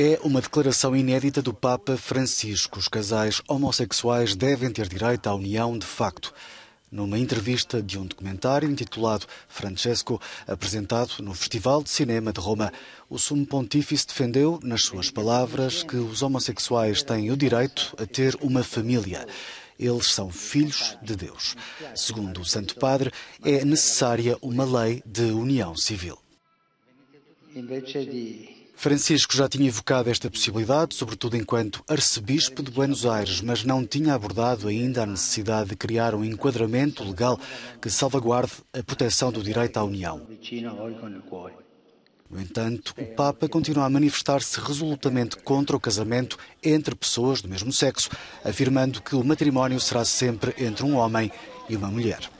É uma declaração inédita do Papa Francisco. Os casais homossexuais devem ter direito à união de facto. Numa entrevista de um documentário intitulado Francesco, apresentado no Festival de Cinema de Roma, o Sumo Pontífice defendeu, nas suas palavras, que os homossexuais têm o direito a ter uma família. Eles são filhos de Deus. Segundo o Santo Padre, é necessária uma lei de união civil. de Francisco já tinha evocado esta possibilidade, sobretudo enquanto arcebispo de Buenos Aires, mas não tinha abordado ainda a necessidade de criar um enquadramento legal que salvaguarde a proteção do direito à união. No entanto, o Papa continua a manifestar-se resolutamente contra o casamento entre pessoas do mesmo sexo, afirmando que o matrimónio será sempre entre um homem e uma mulher.